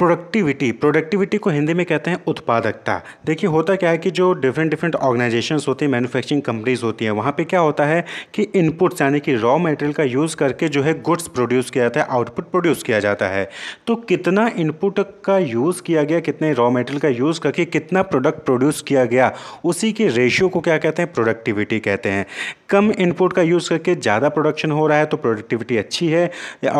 Productivity productivity को हिंदी में कहते हैं उत्पादकता देखिए होता क्या है कि जो डिफरेंट डिफरेंट ऑर्गेनाइजेशंस होती हैं मैन्युफैक्चरिंग कंपनीज होती हैं वहाँ पे क्या होता है कि इनपुट्स यानी कि रॉ मटेरियल का यूज़ करके जो है गुड्स प्रोड्यूस किया जाता है आउटपुट प्रोड्यूस किया जाता है तो कितना इनपुट का यूज़ किया गया कितने रॉ मटेरियल का यूज़ करके कितना प्रोडक्ट प्रोड्यूस किया गया उसी के रेशियो को क्या कहते हैं प्रोडक्टिविटी कहते हैं कम इनपुट का यूज़ करके ज़्यादा प्रोडक्शन हो रहा है तो प्रोडक्टिविटी अच्छी है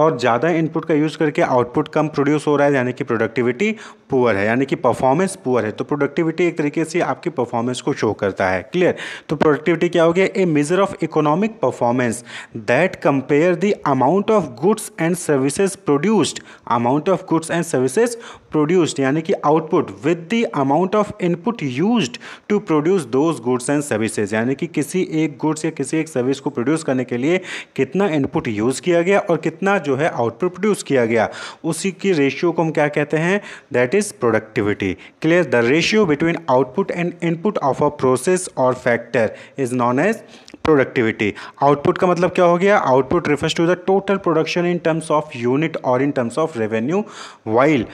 और ज़्यादा इनपुट का यूज़ करके आउटपुट कम प्रोड्यूस हो रहा है यानी कि प्रोडक्टिविटी पुअर है यानी कि परफॉर्मेंस पुअर है तो प्रोडक्टिविटी एक तरीके से आपकी परफॉर्मेंस को शो करता है क्लियर तो प्रोडक्टिविटी क्या हो गया a measure of economic performance that compare the amount of goods and services produced amount of goods and services produced यानी कि output with the amount of input use to produce those goods and services यानी कि किसी एक goods या किसी एक service को प्रोड्यूस करने के लिए कितना इनपुट यूज़ किया गया और कितना जो है आउटपुट प्रोड्यूस किया गया उसी की रेशियो को हम क्या कहते कहते हैं that is productivity clear the ratio between output and input of a process और factor is known as productivity output का मतलब क्या हो गया output refers to the total production in terms of unit और in terms of revenue while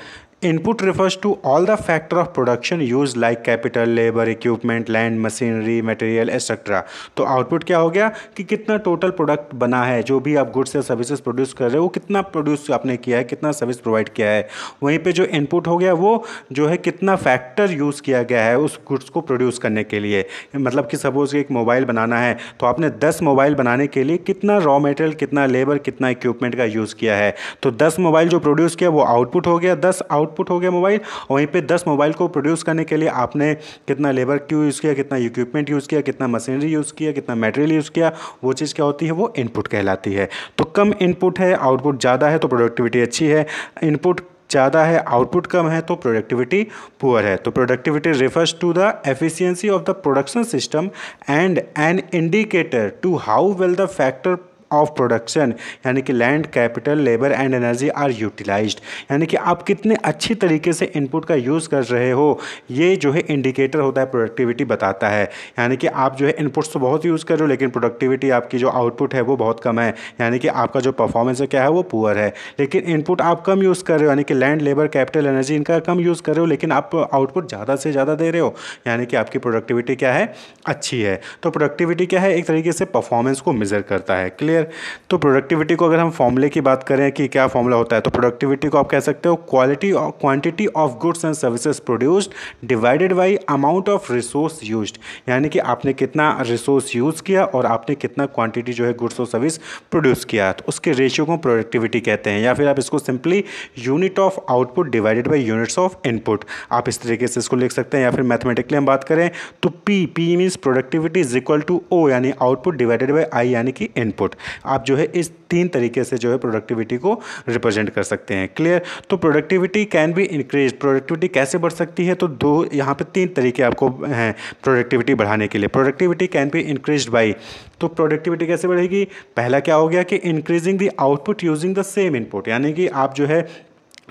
input refers to all the factor of production use like capital labour equipment land machinery material etcetera तो output क्या हो गया कि कितना total product बना है जो भी आप गुड्स या सर्विसेज प्रोड्यूस कर रहे हो वो कितना प्रोड्यूस आपने किया है कितना सर्विस प्रोवाइड किया है वहीं पे जो इनपुट हो गया वो जो है कितना फैक्टर यूज़ किया गया है उस गुड्स को प्रोड्यूस करने के लिए मतलब कि सपोज़ एक मोबाइल बनाना है तो आपने दस मोबाइल बनाने के लिए कितना रॉ मटेरियल कितना लेबर कितना इक्विपमेंट का यूज़ किया है तो दस मोबाइल जो प्रोड्यूस किया वो आउटपुट हो गया दस आउट आउटपुट हो गया मोबाइल वहीं पर दस मोबाइल को प्रोड्यूस करने के लिए आपने कितना लेबर क्यों यूज़ किया कितना इक्विपमेंट यूज़ किया कितना मशीनरी यूज़ किया कितना मटेरियल यूज़ किया वो चीज़ क्या होती है वो इनपुट कहलाती है तो कम इनपुट है आउटपुट ज़्यादा है तो प्रोडक्टिविटी अच्छी है इनपुट ज़्यादा है आउटपुट कम है तो प्रोडक्टिविटी पुअर है तो productivity refers to the efficiency of the production system and an indicator to how well the factor of production यानी कि land capital labour and energy are utilise यानी कि आप कितने अच्छे तरीके से इनपुट का यूज़ कर रहे हो ये जो है इंडिकेटर होता है प्रोडक्टिविटी बताता है यानी कि आप जो है इनपुट्स तो बहुत यूज़ कर रहे हो लेकिन प्रोडक्टिविटी आपकी जो आउटपुट है वो बहुत कम है यानी कि आपका जो परफॉर्मेंस है क्या है वो पुअर है लेकिन इनपुट आप कम यूज़ कर रहे हो यानी कि लैंड लेबर कैपिटल एनर्जी इनका कम यूज़ कर रहे हो लेकिन आप आउटपुट ज़्यादा से ज़्यादा दे रहे हो यानी कि आपकी प्रोडक्टिविटी क्या है अच्छी है तो प्रोडक्टिविटी क्या है एक तरीके से परफॉर्मेंस को मेज़र करता है क्लियर क्लियर तो प्रोडक्टिविटी को अगर हम फॉर्मूले की बात करें कि क्या फॉर्मूला होता है तो प्रोडक्टिविटी को आप कह सकते हो quality quantity of goods and services produced divided by amount of resource use यानी कि आपने कितना रिसोर्स यूज़ किया और आपने कितना क्वांटिटी जो है गुड्स और सर्विस प्रोड्यूस किया तो उसके रेशियो को प्रोडक्टिविटी कहते हैं या फिर आप इसको simply unit of output divided by units of input आप इस तरीके से इसको लिख सकते हैं या फिर मैथमेटिकली हम बात करें तो P P means productivity is equal to O यानी आउटपुट डिवाइडेड बाई आई यानी कि इनपुट आप जो है इस तीन तरीके से जो है प्रोडक्टिविटी को रिप्रेजेंट कर सकते हैं क्लियर तो productivity can be increase productivity कैसे बढ़ सकती है तो दो यहाँ पे तीन तरीके आपको हैं प्रोडक्टिविटी बढ़ाने के लिए productivity can be increase by तो प्रोडक्टिविटी कैसे बढ़ेगी पहला क्या हो गया कि increasing the output using the same input यानी कि आप जो है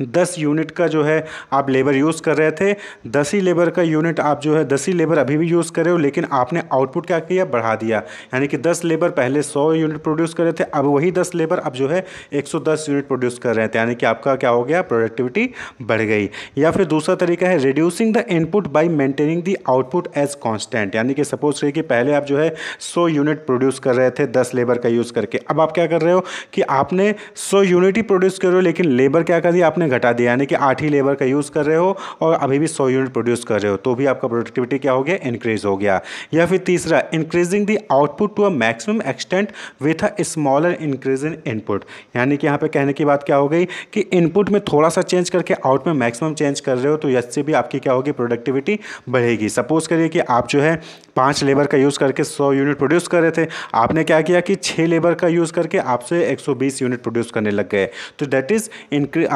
दस यूनिट का जो है आप लेबर यूज़ कर रहे थे दस ही लेबर का यूनिट आप जो है दस ही लेबर अभी भी यूज़ कर रहे हो लेकिन आपने आउटपुट क्या किया बढ़ा दिया यानी कि दस लेबर पहले सौ यूनिट प्रोड्यूस कर रहे थे अब वही दस लेबर अब जो है एक सौ दस यूनिट प्रोड्यूस कर रहे थे यानी कि आपका क्या हो गया प्रोडक्टिविटी बढ़ गई या फिर दूसरा तरीका है reducing the input by maintaining the output as constant यानी कि सपोज करिए कि पहले आप जो है सौ यूनिट प्रोड्यूस कर रहे थे दस लेबर का यूज़ करके अब आप क्या कर रहे हो कि आपने सौ यूनिट ही प्रोड्यूस कर रहे हो लेकिन लेबर क्या कर दिया आपने आपने घटा दिया यानी कि आठ ही लेबर का यूज़ कर रहे हो और अभी भी सौ यूनिट प्रोड्यूस कर रहे हो तो भी आपका प्रोडक्टिविटी क्या हो गया इंक्रीज़ हो गया या फिर तीसरा increasing the output to a maximum extent with a smaller increase in input यानी कि यहाँ पे कहने की बात क्या हो गई कि इनपुट में थोड़ा सा चेंज करके आउट में मैक्सिमम चेंज कर रहे हो तो इससे भी आपकी क्या होगी प्रोडक्टिविटी बढ़ेगी सपोज करिए कि आप जो है पाँच लेबर का यूज़ करके सौ यूनिट प्रोड्यूस कर रहे थे आपने क्या किया कि छः लेबर का यूज़ करके आपसे बीस यूनिट प्रोड्यूस करने लग गए तो डैट इज़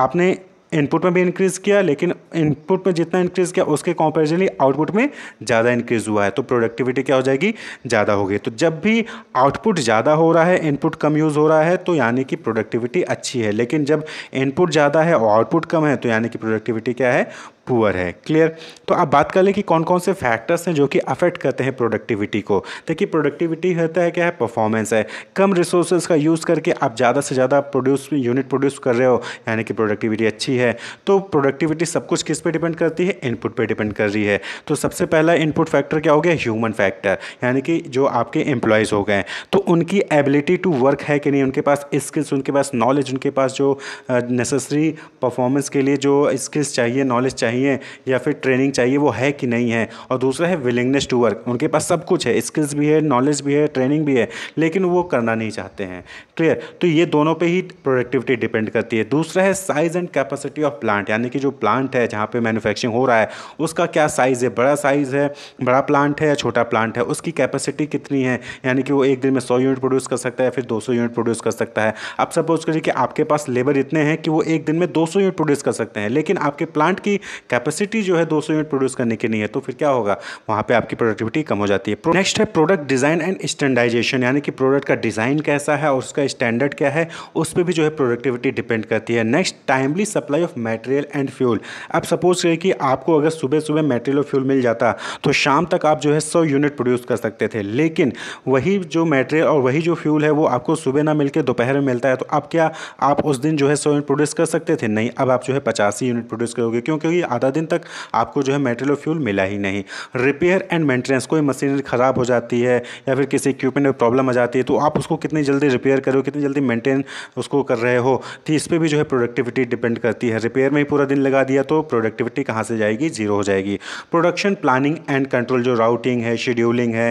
आपने इनपुट में भी इंक्रीज़ किया लेकिन इनपुट में जितना इंक्रीज़ किया उसके कॉम्पेरिजनली आउटपुट में ज़्यादा इंक्रीज़ हुआ है तो प्रोडक्टिविटी क्या हो जाएगी ज़्यादा होगी तो जब भी आउटपुट ज़्यादा हो रहा है इनपुट कम यूज़ हो रहा है तो यानी कि प्रोडक्टिविटी अच्छी है लेकिन जब इनपुट ज़्यादा है और आउटपुट कम है तो यानी कि प्रोडक्टिविटी क्या है पुअर है क्लियर तो आप बात कर लें कि कौन कौन से फैक्टर्स हैं जो कि अफेक्ट करते हैं प्रोडक्टिविटी को देखिए प्रोडक्टिविटी होता है क्या है परफॉर्मेंस है कम रिसोर्सेज का यूज़ करके आप ज़्यादा से ज़्यादा प्रोड्यूस यूनिट प्रोड्यूस कर रहे हो यानी कि प्रोडक्टिविटी अच्छी है तो प्रोडक्टिविटी सब कुछ किस पर डिपेंड करती है इनपुट पर डिपेंड कर रही है तो सबसे पहला इनपुट फैक्टर क्या हो गया ह्यूमन फैक्टर यानी कि जो आपके एम्प्लॉयज़ हो गए तो उनकी एबिलिटी टू वर्क है कि नहीं उनके पास स्किल्स उनके पास नॉलेज उनके पास जो नेसेसरी परफॉर्मेंस के लिए जो स्किल्स चाहिए नॉलेज चाहिए चाहिए या फिर ट्रेनिंग चाहिए वो है कि नहीं है और दूसरा है विलिंगनेस टू वर्क उनके पास सब कुछ है स्किल्स भी है नॉलेज भी है ट्रेनिंग भी है लेकिन वो करना नहीं चाहते हैं क्लियर तो ये दोनों पर ही प्रोडक्टिविटी डिपेंड करती है दूसरा है size and capacity of plant यानी कि जो प्लांट है जहाँ पर मैनुफैक्चरिंग हो रहा है उसका क्या साइज़ है बड़ा साइज़ है बड़ा प्लांट है या छोटा प्लांट है उसकी कैपेसिटी कितनी है यानी कि वो एक दिन में सौ यूनिट प्रोड्यूस कर सकता है फिर दो सौ यूनिट प्रोड्यूस कर सकता है आप सपोज करिए कि आपके पास लेबर इतने हैं कि वो एक दिन में दो यूनिट प्रोड्यूस कर सकते हैं लेकिन आपके प्लांट की कैपेसिटी जो है 200 यूनिट प्रोड्यूस करने की नहीं है तो फिर क्या होगा वहाँ पे आपकी प्रोडक्टिविटी कम हो जाती है नेक्स्ट है प्रोडक्ट डिज़ाइन एंड स्टैंडाइजेशन यानी कि प्रोडक्ट का डिज़ाइन कैसा है और उसका स्टैंडर्ड क्या है उस पर भी जो है प्रोडक्टिविटी डिपेंड करती है next timely supply of material and fuel अब सपोज करें कि आपको अगर सुबह सुबह मेटेरियल और फ्यूल मिल जाता तो शाम तक आप जो है सौ यूनिट प्रोड्यूस कर सकते थे लेकिन वही जो मेटेरियल और वही जो फ्यूल है वो आपको सुबह ना मिलकर दोपहर में मिलता है तो अब क्या आप उस दिन जो है सौ यूनिट प्रोड्यूस कर सकते थे नहीं अब आप जो है पचासी यूनिट प्रोड्यूस करोगे क्योंकि आधा दिन तक आपको जो है मेटेरियल फ्यूल मिला ही नहीं रिपेयर एंड मेंटेनेंस कोई मशीनरी ख़राब हो जाती है या फिर किसी इक्विपमेंट में प्रॉब्लम आ जाती है तो आप उसको कितनी जल्दी रिपेयर करो कितनी जल्दी मेंटेन उसको कर रहे हो तो इस पर भी जो है प्रोडक्टिविटी डिपेंड करती है रिपेयर में ही पूरा दिन लगा दिया तो प्रोडक्टिविटी कहाँ से जाएगी जीरो हो जाएगी प्रोडक्शन प्लानिंग एंड कंट्रोल जो राउटिंग है शेड्यूलिंग है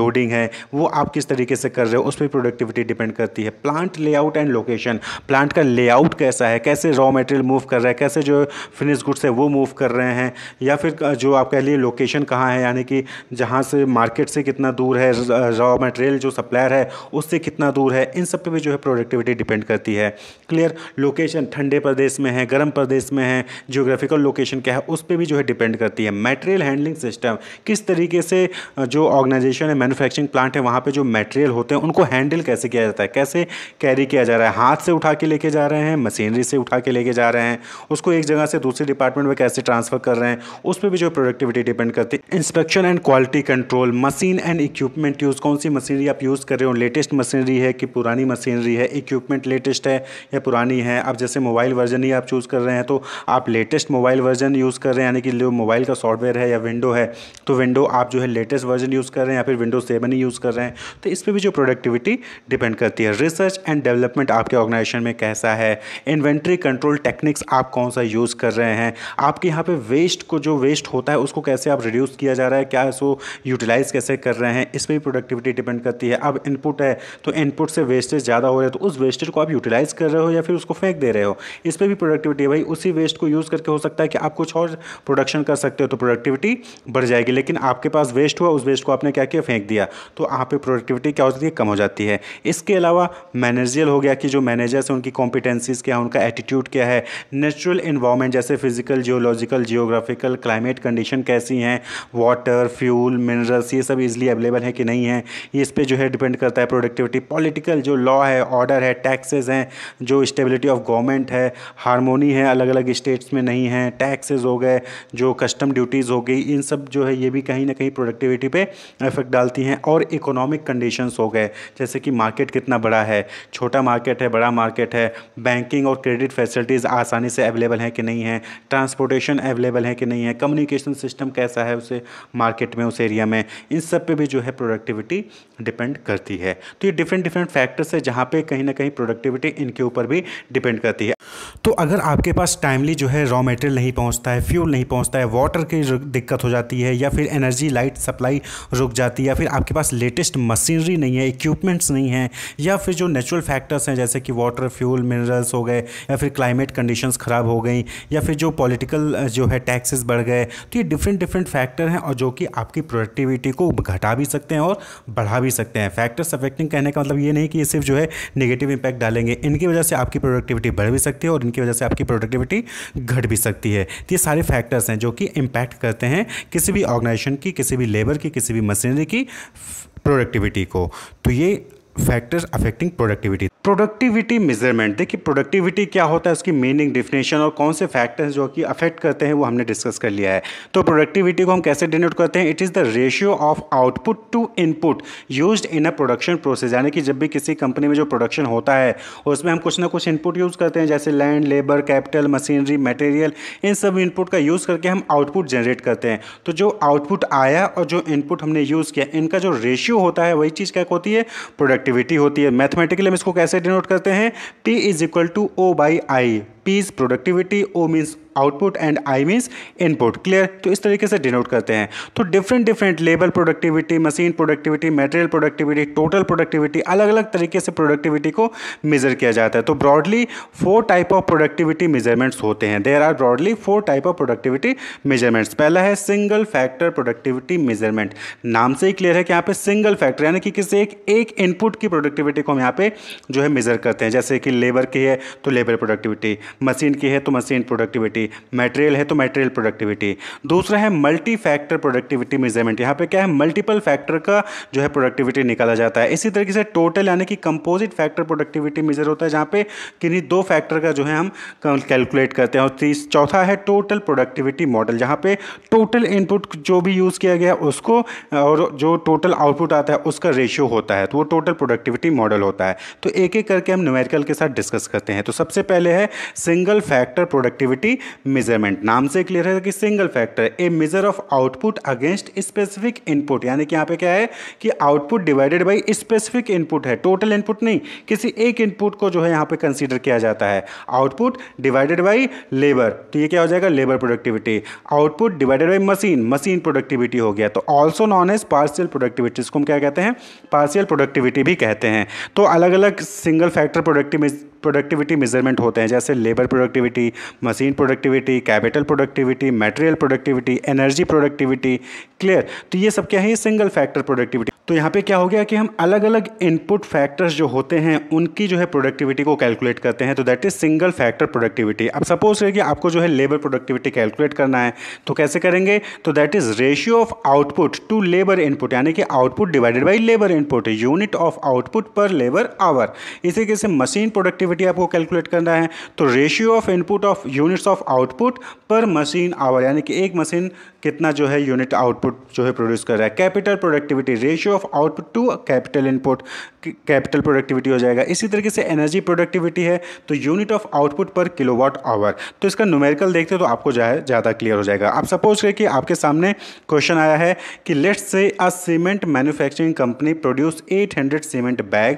लोडिंग है वो आप किस तरीके से कर रहे हो उस पर प्रोडक्टिविटी डिपेंड करती है plant layout and location plant का लेआउट कैसा है कैसे रॉ मटेरियल मूव कर रहा है कैसे जो फिनिश गुड्स है वो मूव मूव कर रहे हैं या फिर जो आप कह लिए लोकेशन कहाँ है यानी कि जहाँ से मार्केट से कितना दूर है रॉ मटेरियल जो सप्लायर है उससे कितना दूर है इन सब पे भी जो है प्रोडक्टिविटी डिपेंड करती है क्लियर लोकेशन ठंडे प्रदेश में है गर्म प्रदेश में है जियोग्राफिकल लोकेशन क्या है उस पर भी जो है डिपेंड करती है मेटेरियल हैंडलिंग सिस्टम किस तरीके से जो ऑर्गेनाइजेशन है मैनुफैक्चरिंग प्लांट है वहाँ पर जो मेटेरियल होते हैं उनको हैंडल कैसे किया जाता है कैसे कैरी किया जा रहा है हाथ से उठा के लेके जा रहे हैं मशीनरी से उठा के लेके जा रहे हैं उसको एक जगह से दूसरे डिपार्टमेंट में कैसे पैसे ट्रांसफ़र कर रहे हैं उस पर भी जो प्रोडक्टिविटी डिपेंड करती है inspection and quality control machine and equipment use कौन सी मशीनरी आप यूज़ कर रहे हो लेटेस्ट मशीनरी है कि पुरानी मशीनरी है इक्विपमेंट लेटेस्ट है या पुरानी है आप जैसे मोबाइल वर्जन ही आप चूज़ कर रहे हैं तो आप लेटेस्ट मोबाइल वर्जन यूज़ कर रहे हैं यानी कि जो मोबाइल का सॉफ्टवेयर है या विंडो है तो विंडो आप जो है लेटेस्ट वर्जन यूज़ कर रहे हैं या फिर विंडो सेवन ही यूज़ कर रहे हैं तो इस पर भी जो प्रोडक्टिविटी डिपेंड करती है रिसर्च एंड डेवलपमेंट आपके ऑर्गेनाइजेशन में कैसा है इन्वेंट्री कंट्रोल टेक्निक्स आप कौन सा यूज़ कर रहे हैं आपके यहाँ पे वेस्ट को जो वेस्ट होता है उसको कैसे आप रिड्यूस किया जा रहा है क्या इसको यूटिलाइज़ कैसे कर रहे हैं इस पर भी प्रोडक्टिविटी डिपेंड करती है अब इनपुट है तो इनपुट से वेस्टेज ज़्यादा हो रहा है तो उस वेस्टेज को आप यूटिलाइज़ कर रहे हो या फिर उसको फेंक दे रहे हो इस पर भी प्रोडक्टिविटी है भाई उसी वेस्ट को यूज़ करके हो सकता है कि आप कुछ और प्रोडक्शन कर सकते हो तो प्रोडक्टिविटी बढ़ जाएगी लेकिन आपके पास वेस्ट हुआ उस वेस्ट को आपने क्या किया फेंक दिया तो आप प्रोडक्टिविटी क्या हो जाती है कम हो जाती है इसके अलावा मैनेजियल हो गया कि जो मैनेजर्स हैं उनकी कॉम्पिटेंसीज़ क्या है उनका एटीट्यूड क्या है नेचुरल इन्वायरमेंट जैसे physical geology geological geographical climate condition कैसी हैं वाटर फ्यूल मिनरल्स ये सब इजिली अवेलेबल है कि नहीं है ये इस पर जो है डिपेंड करता है प्रोडक्टिविटी पॉलिटिकल जो लॉ है ऑर्डर है टैक्सेस हैं जो स्टेबिलिटी ऑफ गवर्नमेंट है हारमोनी है अलग अलग स्टेट्स में नहीं है टैक्सेस हो गए जो कस्टम ड्यूटीज़ हो गई इन सब जो है ये भी कहीं ना कहीं प्रोडक्टिविटी पे इफेक्ट डालती हैं और इकोनॉमिक कंडीशंस हो गए जैसे कि मार्केट कितना बड़ा है छोटा मार्केट है बड़ा मार्केट है बैंकिंग और क्रेडिट फैसिलिटीज़ आसानी से अवेलेबल हैं कि नहीं है ट्रांसपोर्टेशन इनोवेशन अवेलेबल है कि नहीं है कम्युनिकेशन सिस्टम कैसा है उसे मार्केट में उस एरिया में इन सब पे भी जो है प्रोडक्टिविटी डिपेंड करती है तो ये डिफरेंट डिफरेंट फैक्टर्स है जहाँ पे कहीं ना कहीं प्रोडक्टिविटी इनके ऊपर भी डिपेंड करती है तो अगर आपके पास टाइमली जो है रॉ मटेरियल नहीं पहुँचता है फ्यूल नहीं पहुँचता है वाटर की दिक्कत हो जाती है या फिर एनर्जी लाइट सप्लाई रुक जाती है या फिर आपके पास लेटेस्ट मशीनरी नहीं है इक्विपमेंट्स नहीं है या फिर जो नेचुरल फैक्टर्स हैं जैसे कि वाटर फ्यूल मिनरल्स हो गए या फिर क्लाइमेट कंडीशंस ख़राब हो गई या फिर जो पॉलिटिकल Uh, जो है टैक्सेस बढ़ गए तो ये डिफरेंट डिफरेंट फैक्टर हैं और जो कि आपकी प्रोडक्टिविटी को घटा भी सकते हैं और बढ़ा भी सकते हैं फैक्टर्स अफेक्टिंग कहने का मतलब ये नहीं कि ये सिर्फ जो है नेगेटिव इंपैक्ट डालेंगे इनकी वजह से आपकी प्रोडक्टिविटी बढ़ भी सकती है और इनकी वजह से आपकी प्रोडक्टिविटी घट भी सकती है तो ये सारे फैक्टर्स हैं जो कि इम्पैक्ट करते हैं किसी भी ऑर्गेनाइजेशन की किसी भी लेबर की किसी भी मशीनरी की प्रोडक्टिविटी को तो ये factors affecting productivity productivity measurement देखिए प्रोडक्टिविटी क्या होता है उसकी मीनिंग डिफिनेशन और कौन से फैक्टर्स जो कि अफेक्ट करते हैं वो हमने डिस्कस कर लिया है तो प्रोडक्टिविटी को हम कैसे डिनोट करते हैं it is the ratio of output to input used in a production process यानी कि जब भी किसी कंपनी में जो प्रोडक्शन होता है उसमें हम कुछ ना कुछ इनपुट यूज़ करते हैं जैसे land labour capital machinery material इन सब इनपुट का यूज़ करके हम आउटपुट जनरेट करते हैं तो जो आउटपुट आया और जो इनपुट हमने यूज़ किया इनका जो रेशियो होता है वही चीज़ क्या होती है प्रोडक्टिविटी होती है मैथमेटिकली हम इसको कैसे कैसे डिनोट करते हैं T is equal to O by I P is productivity O means output and I means input clear तो इस तरीके से डिनोट करते हैं तो different different labour productivity machine productivity material productivity total productivity अलग अलग तरीके से प्रोडक्टिविटी को मेजर किया जाता है तो broadly four type of productivity measurements होते हैं there are broadly four type of productivity measurements पहला है सिंगल फैक्टर प्रोडक्टिविटी मेजरमेंट नाम से ही क्लियर है कि यहाँ पे सिंगल फैक्टर यानी कि किसी एक एक इनपुट की प्रोडक्टिविटी को हम यहाँ पे जो है मेजर करते हैं जैसे कि लेबर की है तो लेबर प्रोडक्टिविटी मशीन की है तो मशीन प्रोडक्टिविटी मटेरियल है तो मटेरियल प्रोडक्टिविटी दूसरा है मल्टी फैक्टर प्रोडक्टिविटी मेजरमेंट यहाँ पे क्या है मल्टीपल फैक्टर का जो है प्रोडक्टिविटी निकाला जाता है इसी तरीके से टोटल यानी कि कंपोजिट फैक्टर प्रोडक्टिविटी मेजर होता है जहाँ पे किन्हीं दो फैक्टर का जो है हम कैलकुलेट करते हैं और तीस चौथा है टोटल प्रोडक्टिविटी मॉडल जहाँ पे टोटल इनपुट जो भी यूज़ किया गया उसको और जो टोटल आउटपुट आता है उसका रेशियो होता है तो वो टोटल प्रोडक्टिविटी मॉडल होता है तो एक एक करके हम न्यूमेरिकल के साथ डिस्कस करते हैं तो सबसे पहले है सिंगल फैक्टर प्रोडक्टिविटी मेजरमेंट नाम से क्लियर है कि single factor a measure of output against specific input यानी कि यहाँ पे क्या है कि output divided by specific input है टोटल इनपुट नहीं किसी एक इनपुट को जो है यहाँ पे कंसिडर किया जाता है आउटपुट डिवाइडेड बाई लेबर तो ये क्या हो जाएगा labour productivity output divided by machine machine productivity हो गया तो also known as partial productivity इसको हम क्या कहते हैं पार्सियल प्रोडक्टिविटी भी कहते हैं तो अलग अलग single factor productivity productivity measurement होते हैं जैसे labour productivity machine productivity capital productivity material productivity energy productivity clear तो ये सब क्या है सिंगल फैक्टर प्रोडक्टिविटी तो यहाँ पे क्या हो गया कि हम अलग अलग इनपुट फैक्टर्स जो होते हैं उनकी जो है प्रोडक्टिविटी को कैलकुलेट करते हैं तो that is single factor productivity अब सपोज है कि आपको जो है लेबर प्रोडक्टिविटी कैलकुलेट करना है तो कैसे करेंगे तो that is ratio of output to labour input यानी कि output divided by labour input unit of output per labour hour इसी तरीके से मशीन प्रोडक्टिविटी आपको कैलकुलेट करना है तो ratio of input of units of output per machine hour यानी कि एक मशीन कितना जो है यूनिट आउटपुट जो है प्रोड्यूस कर रहा है capital productivity ratio of output to capital input capital productivity हो जाएगा इसी तरीके से एनर्जी प्रोडक्टिविटी है तो unit of output per kilowatt hour तो इसका न्यूमेरिकल देखते हो तो आपको ज़्यादा क्लियर हो जाएगा आप सपोज करें कि आपके सामने क्वेश्चन आया है कि let's say a cement manufacturing company produce 800 cement bag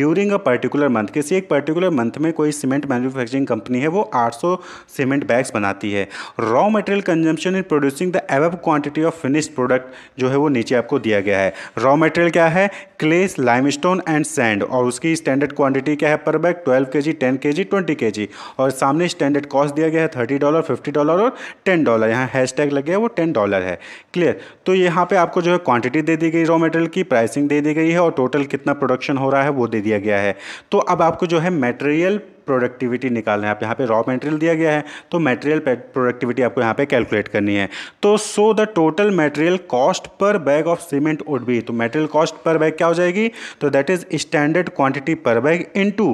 during a particular month किसी एक पर्टिकुलर मंथ में कोई सीमेंट मैन्युफैक्चरिंग कंपनी है वो 800 सीमेंट बैग्स बनाती है raw material consumption in producing the एव क्वांटिटी ऑफ फिनिश प्रोडक्ट जो है वो नीचे आपको दिया गया है रॉ मटेरियल क्या है क्लेस लाइमस्टोन एंड सैंड और उसकी स्टैंडर्ड क्वांटिटी क्या है पर बैग ट्वेल्व के जी टेन के जी ट्वेंटी के जी और सामने स्टैंडर्ड कॉस्ट दिया गया है थर्टी डॉलर फिफ्टी डॉलर और टेन डॉलर यहाँ हैश टैग लगे है वो टेन डॉलर है क्लियर तो यहाँ पे आपको जो है क्वांटिटी दे दी गई रॉ मटेरियल की प्राइसिंग दे दी गई है और टोटल कितना प्रोडक्शन हो रहा है वो दे दिया गया है तो अब आपको जो है मटेरियल प्रोडक्टिविटी निकालना है आप यहाँ पे रॉ मटेरियल दिया गया है तो मटेरियल प्रोडक्टिविटी आपको यहाँ पे कैलकुलेट करनी है तो so the total material cost per bag of cement would be तो मटेरियल कॉस्ट पर बैग क्या हो जाएगी तो that is standard quantity per bag into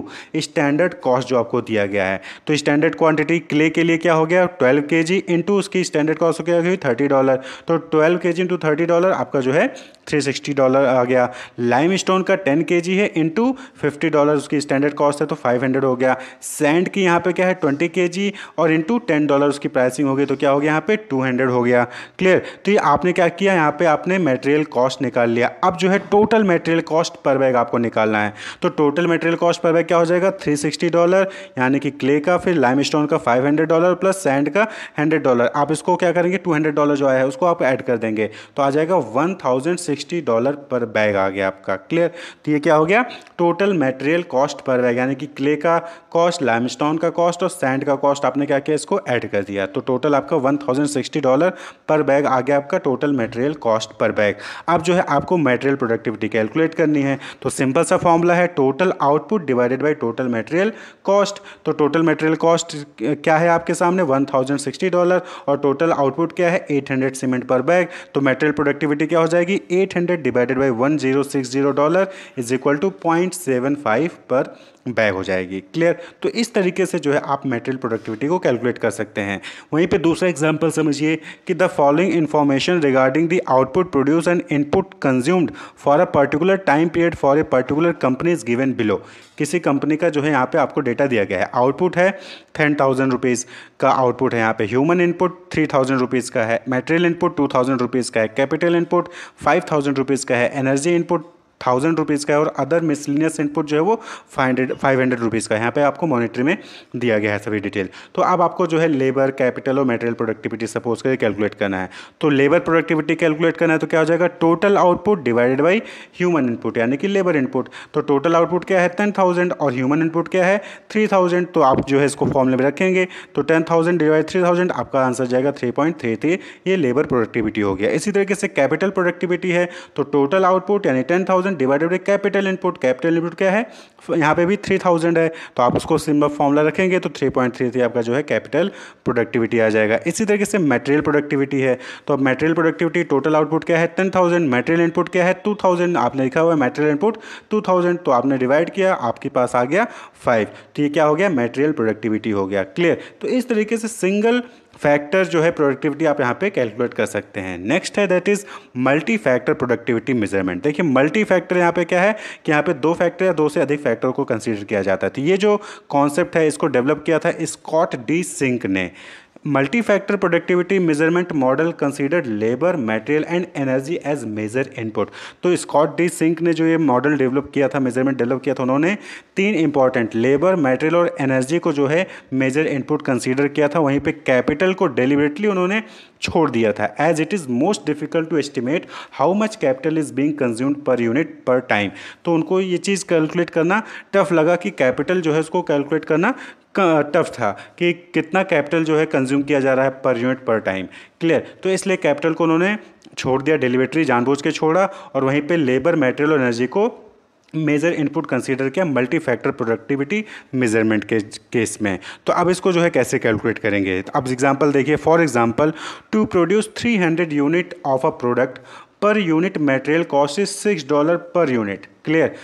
standard cost जो आपको दिया गया है तो स्टैंडर्ड क्वांटिटी क्ले के लिए क्या हो गया ट्वेल्व के जी इंटू उसकी स्टैंडर्ड कॉस्ट हो गया थर्टी डॉलर तो twelve K G into thirty dollar आपका जो है 360 डॉलर आ गया लाइम स्टोन का 10 के है इंटू फिफ्टी डॉलर उसकी स्टैंडर्ड कॉस्ट है तो 500 हो गया सैंड की यहाँ पे क्या है 20 के और इंटू टेन डॉलर उसकी प्राइसिंग होगी तो क्या हो गया यहाँ पे 200 हो गया क्लियर तो ये आपने क्या किया यहाँ पे आपने मेटेरियल कॉस्ट निकाल लिया अब जो है total material cost per bag आपको निकालना है तो total material cost per bag क्या हो जाएगा सिक्सटी डॉलर यानी कि क्ले का फिर लाइम स्टोन का हंड्रेड डॉलर प्लस सैंड का हंड्रेड डॉलर आप इसको क्या करेंगे हंड्रेड डॉलर जो आया है उसको आप ऐड कर देंगे तो आ जाएगा six sixty dollar per bag आ गया आपका क्लियर तो ये क्या हो गया total material cost per bag यानी कि क्ले का कॉस्ट लाइमस्टोन का कॉस्ट और सैंड का कॉस्ट आपने क्या किया इसको ऐड कर दिया तो टोटल आपका वन डॉलर पर बैग आ गया आपका total material cost per bag अब जो है आपको मटेरियल प्रोडक्टिविटी कैलकुलेट करनी है तो सिंपल सा फॉर्मूला है total output divided by total material cost तो टोटल मटेरियल कॉस्ट क्या है आपके सामने वन थाउजेंड सिक्सटी डॉलर और टोटल आउटपुट क्या है eight hundred cement per bag तो मटेरियल प्रोडक्टिविटी क्या हो जाएगी 800 divided by 1060 dollar is equal to 0.75 per bag हो जाएगी क्लियर तो इस तरीके से जो है आप मेटेरियल प्रोडक्टिविटी को कैलकुलेट कर सकते हैं वहीं पे दूसरा एग्जांपल समझिए कि the following information regarding the output produce and input consumed for a particular time period for a particular company is given below किसी कंपनी का जो है यहाँ पे आपको डेटा दिया गया है आउटपुट है टेन थाउजेंड रुपीज़ का आउटपुट है यहाँ पे human input three thousand rupees का है material input two thousand rupees का है capital input five thousand rupees का है एनर्जी इनपुट थाउजेंड रुपीज़ का है और अदर मिसलिनियस इनपुट जो है वो five hundred five hundred rupees का यहाँ पे आपको मॉनिटरी में दिया गया है सभी डिटेल तो अब आपको जो है लेबर कैपिटल और मटेरियल प्रोडक्टिविटी सपोज करके कैलकुलेट करना है तो लेबर प्रोडक्टिविटी कैलकुलेट करना है तो क्या हो जाएगा total output divided by human input यानी कि लेबर इनपुट तो टोटल आउटपुट क्या है टेन थाउजेंड और ह्यूमन इनपुट क्या है थ्री थाउजेंड तो आप जो है इसको फॉर्मले में रखेंगे तो ten thousand divide three thousand आपका आंसर जाएगा थ्री पॉइंट थ्री थ्री ये लेबर प्रोडक्टिविटी हो गया इसी तरीके से कैपिटल प्रोडक्टिविटी है तो टोटल आउटपुट यानी ten thousand thousand divided by capital input capital input क्या है यहाँ पे भी थ्री थाउजेंड है तो आप उसको सिंबल फॉर्मूला रखेंगे तो थ्री पॉइंट थ्री थ्री आपका जो है कैपिटल प्रोडक्टिविटी आ जाएगा इसी तरीके से मटेरियल प्रोडक्टिविटी है तो अब मटेरियल प्रोडक्टिविटी टोटल आउटपुट क्या है टेन थाउजेंड मेटेरियल इनपुट क्या है टू थाउजेंड आपने लिखा हुआ है मेटेरियल इनपुट टू थाउजेंड तो आपने डिवाइड किया आपके पास आ गया फाइव तो ये क्या हो गया मेटेरियल प्रोडक्टिविटी हो गया क्लियर तो इस तरीके से सिंगल फैक्टर जो है प्रोडक्टिविटी आप यहाँ पे कैलकुलेट कर सकते हैं नेक्स्ट है that is multi factor productivity measurement देखिए मल्टी फैक्टर यहाँ पे क्या है कि यहाँ पे दो फैक्टर या दो से अधिक फैक्टर को कंसिडर किया जाता है तो ये जो कॉन्सेप्ट है इसको डेवलप किया था स्कॉट डी सिंक ने multi factor productivity measurement model consider labour material and energy as major input तो स्कॉट डी सिंक ने जो ये मॉडल डेवलप किया था मेजरमेंट डेवलप किया था उन्होंने तीन इंपॉर्टेंट लेबर मटेरियल और एनर्जी को जो है मेजर इनपुट कंसीडर किया था वहीं पे कैपिटल को डेलिबरेटली उन्होंने छोड़ दिया था as it is most difficult to estimate how much capital is being consumed per unit per time तो उनको ये चीज़ कैलकुलेट करना टफ लगा कि कैपिटल जो है उसको कैलकुलेट करना टफ था कि कितना कैपिटल जो है कंज्यूम किया जा रहा है per unit per time clear तो इसलिए कैपिटल को उन्होंने छोड़ दिया डिलीवरी जानबूझ के छोड़ा और वहीं पे लेबर मटेरियल और एनर्जी को मेजर इनपुट कंसीडर किया मल्टी फैक्टर प्रोडक्टिविटी मेजरमेंट के केस में तो अब इसको जो है कैसे कैलकुलेट करेंगे तो अब एग्जांपल देखिए for example to produce 300 unit of a product per unit material cost is six dollar per unit clear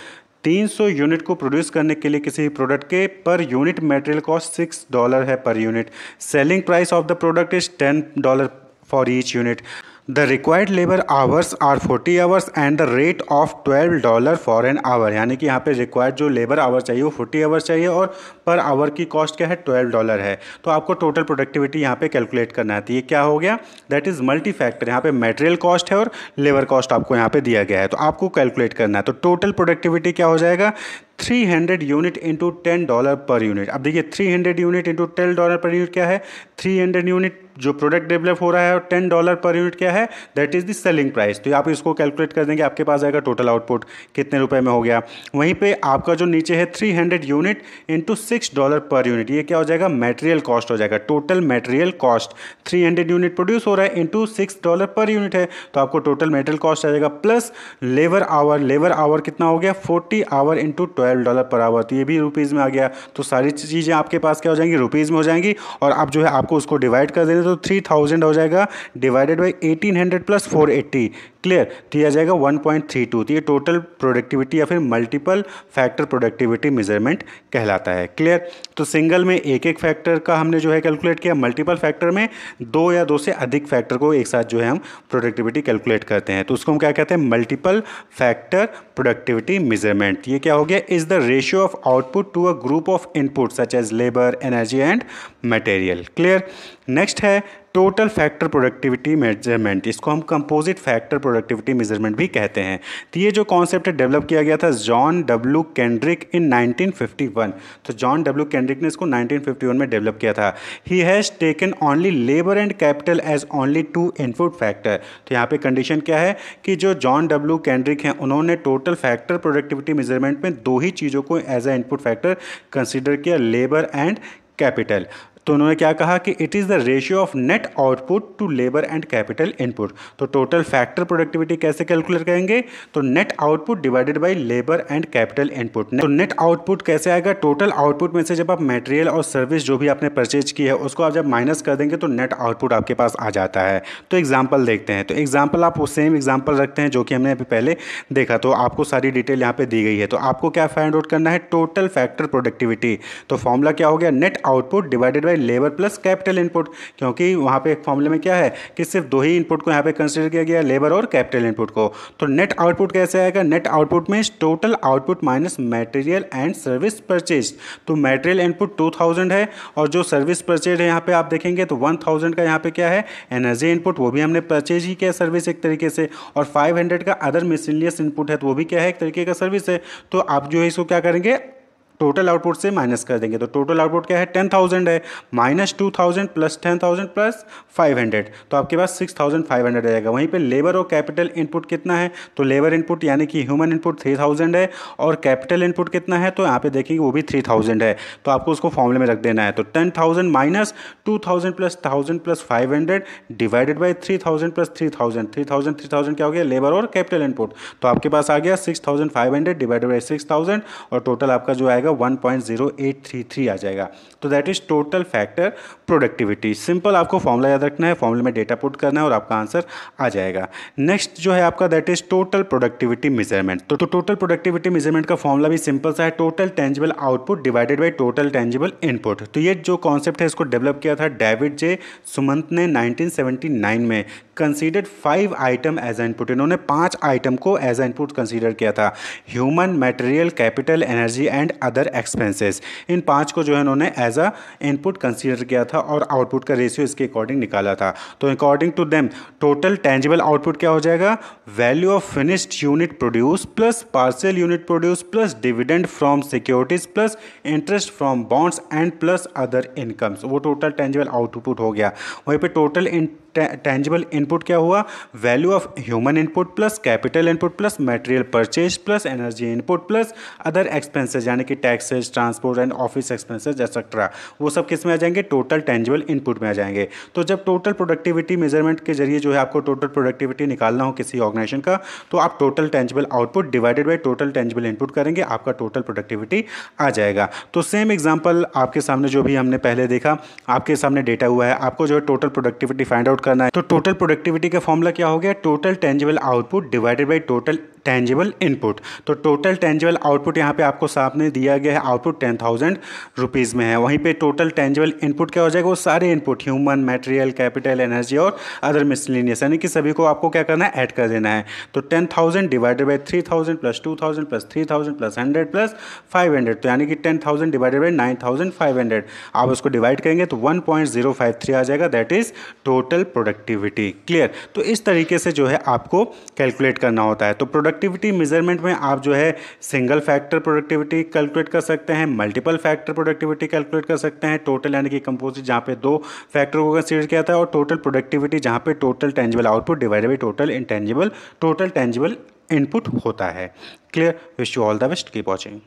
300 unit को प्रोड्यूस करने के लिए किसी प्रोडक्ट के per unit material cost six dollar है per unit selling price of the product is ten dollar for each unit the required labour hours are forty hours and the rate of twelve dollar for an hour यानी कि यहाँ पे required जो labour our चाहिए वो forty hours चाहिए और per hour की कॉस्ट क्या है ट्वेल्व डॉलर है तो आपको टोटल प्रोडक्टिविटी यहाँ पे कैलकुलेट करना है तो ये क्या हो गया दैट इज़ मल्टी फैक्टर यहाँ पे मेटेरियल कॉस्ट है और लेबर कॉस्ट आपको यहाँ पे दिया गया है तो आपको कैलकुलेट करना है तो टोटल प्रोडक्टिविटी क्या हो जाएगा 300 unit into ten dollar per unit अब देखिए 300 unit into ten dollar per unit क्या है 300 यूनिट जो प्रोडक्ट डेवलप हो रहा है और टेन डॉलर पर यूनिट क्या है that is the selling price तो आप इसको कैलकुलेट कर देंगे आपके पास आएगा टोटल आउटपुट कितने रुपए में हो गया वहीं पे आपका जो नीचे है 300 unit into six dollar per unit ये क्या हो जाएगा मटेरियल कॉस्ट हो जाएगा total material cost 300 unit produce हो रहा है into six dollar per unit है तो आपको टोटल मेटेरियल कॉस्ट आ जाएगा plus labour hour labour hour कितना हो गया forty hour into twelve dollar per hour तो ये भी रुपीज़ में आ गया तो सारी चीज़ें आपके पास क्या हो जाएंगी रुपीज़ में हो जाएंगी और आप जो है आपको उसको डिवाइड कर देंगे तो थ्री थाउजेंड हो जाएगा divided by eighteen hundred plus four eighty clear तो यह आ जाएगा वन पॉइंट थ्री टू तो ये टोटल प्रोडक्टिविटी या फिर मल्टीपल फैक्टर प्रोडक्टिविटी मेजरमेंट कहलाता है क्लियर तो सिंगल में एक एक फैक्टर का हमने जो है कैलकुलेट किया मल्टीपल फैक्टर में दो या दो से अधिक फैक्टर को एक साथ जो है हम प्रोडक्टिविटी कैलकुलेट करते हैं तो उसको हम क्या कहते हैं मल्टीपल फैक्टर प्रोडक्टिविटी मेजरमेंट ये क्या हो गया is the ratio of output to a group of inputs such as labor, energy and material. Clear? Next है टोटल फैक्टर प्रोडक्टिविटी मेजरमेंट इसको हम कंपोजिट फैक्टर प्रोडक्टिविटी मेजरमेंट भी कहते हैं तो ये जो कॉन्सेप्ट है डेवलप किया गया था जॉन डब्ल्यू कैंड्रिक इन 1951 तो जॉन डब्ल्यू कैंड्रिक ने इसको 1951 में डेवलप किया था he has taken only labour and capital as only two input factor तो यहाँ पे कंडीशन क्या है कि जो जॉन डब्ल्यू कैंड्रिक हैं उन्होंने टोटल फैक्टर प्रोडक्टिविटी मेजरमेंट में दो ही चीज़ों को as a input factor consider किया लेबर एंड कैपिटल तो उन्होंने क्या कहा कि it is the ratio of net output to labour and capital input तो टोटल फैक्टर प्रोडक्टिविटी कैसे कैलकुलेट करेंगे तो net output divided by labour and capital input तो नेट आउटपुट कैसे आएगा टोटल आउटपुट में से जब आप मटेरियल और सर्विस जो भी आपने परचेज की है उसको आप जब माइनस कर देंगे तो नेट आउटपुट आपके पास आ जाता है तो एग्जाम्पल देखते हैं तो एग्जाम्पल आप वो सेम एग्जाम्पल रखते हैं जो कि हमने अभी पहले देखा तो आपको सारी डिटेल यहाँ पे दी गई है तो आपको क्या फाइंड आउट करना है टोटल फैक्टर प्रोडक्टिविटी तो फॉर्मूला क्या हो गया नेट आउटपुट डिवाइडेड बाई है लेबर प्लस कैपिटल इनपुट क्योंकि वहाँ पे एक फॉर्मूले में क्या है कि सिर्फ दो ही इनपुट को यहाँ पे कंसिडर किया गया लेबर और कैपिटल इनपुट को तो नेट आउटपुट कैसे आएगा net output means total output minus material and service purchase तो मटेरियल इनपुट टू है और जो सर्विस परचेज है यहाँ पर आप देखेंगे तो वन का यहाँ पर क्या है एनर्जी इनपुट वो भी हमने परचेज ही किया सर्विस एक तरीके से और फाइव का अदर मिसलिनियस इनपुट है तो वो भी क्या है एक तरीके का सर्विस है तो आप जो है इसको क्या करेंगे टोटल आउटपुट से माइनस कर देंगे तो टोटल आउटपुट क्या है टेन थाउजेंड है minus two thousand plus ten thousand plus five hundred तो आपके पास सिक्स थाउजेंड फाइव हंड्रेड रहेगा वहीं पे लेबर और कैपिटल इनपुट कितना है तो लेबर इनपुट यानी कि ह्यूमन इनपुट थ्री थाउजेंड है और कैपिटल इनपुट कितना है तो यहाँ पे देखेंगे वो भी थ्री थाउजेंड है तो आपको उसको फॉर्मले में रख देना है तो ten thousand minus two thousand plus thousand plus five hundred divided by three thousand plus three thousand three thousand three thousand क्या हो गया लेबर और कैपिटल इनपुट तो आपके पास आ गया six thousand five hundred divided by six thousand और टोटल आपका जो आएगा जाएगा 1.0833 आ जाएगा तो that is total factor productivity simple आपको फॉर्मूला याद रखना है फॉर्मूले में डेटा पुट करना है और आपका आंसर आ जाएगा नेक्स्ट जो है आपका that is total productivity measurement तो टोटल प्रोडक्टिविटी मेजरमेंट का फॉर्मूला भी सिंपल सा है total tangible output divided by total tangible input तो ये जो कॉन्सेप्ट है इसको डेवलप किया था डेविड जे सुमंत ने नाइनटीन में considered five item as input इन्होंने पांच आइटम को एज इनपुट कंसीडर किया था human material capital energy and other expenses इन पांच को जो है इन्होंने एज अ इनपुट कंसीडर किया था और आउटपुट का रेशियो इसके अकॉर्डिंग निकाला था तो according to them total tangible output क्या हो जाएगा value of finished unit produce plus partial unit produce plus dividend from securities plus interest from bonds and plus other incomes वो टोटल टेंजिबल आउटपुट हो गया वहीं पर टोटल टेंजिबल इन input क्या हुआ value of human input plus capital input plus material purchase plus energy input plus other expenses यानी कि taxes transport and office expenses etcetera वो सब किस में आ जाएंगे टोटल टेंजिबल इनपुट में आ जाएंगे तो जब टोटल प्रोडक्टिविटी मेजरमेंट के जरिए जो है आपको टोटल प्रोडक्टिविटी निकालना हो किसी ऑर्गेनाइजेशन का तो आप total tangible output divided by total tangible input करेंगे आपका टोटल प्रोडक्टिविटी आ जाएगा तो सेम एग्जाम्पल आपके सामने जो भी हमने पहले देखा आपके सामने डेटा हुआ है आपको जो है टोटल प्रोडक्टिविटी फाइंड आउट करना है तो टोटल प्रोडक्ट प्रोडक्टिविटी का फॉर्मूला क्या हो गया total tangible output divided by total tangible input तो टोटल टेंजिबल आउटपुट यहाँ पे आपको सामने दिया गया है आउटपुट टेन थाउजेंड रुपीज़ में है वहीं पे टोटल टेंजिबल इनपुट क्या हो जाएगा वो सारे input human material capital energy और अदर मिसलिनियस यानी कि सभी को आपको क्या करना है ऐड कर देना है तो ten thousand divided by three thousand plus two thousand plus three thousand plus hundred plus five hundred तो यानी कि ten thousand divided by nine thousand five hundred आप उसको डिवाइड करेंगे तो one point zero five three आ जाएगा that is total productivity clear तो इस तरीके से जो है आपको कैलकुलेट करना होता है तो प्रोडक्ट प्रोडक्टिविटी मेजरमेंट में आप जो है सिंगल फैक्टर प्रोडक्टिविटी कैलकुलेट कर सकते हैं मल्टीपल फैक्टर प्रोडक्टिविटी कैलकुलेट कर सकते हैं टोटल यानी कि कंपोजिट जहाँ पे दो फैक्टर को कंसिडर किया था और टोटल प्रोडक्टिविटी जहाँ पे total tangible output divide by total intangible total tangible input होता है clear wish you all the best keep watching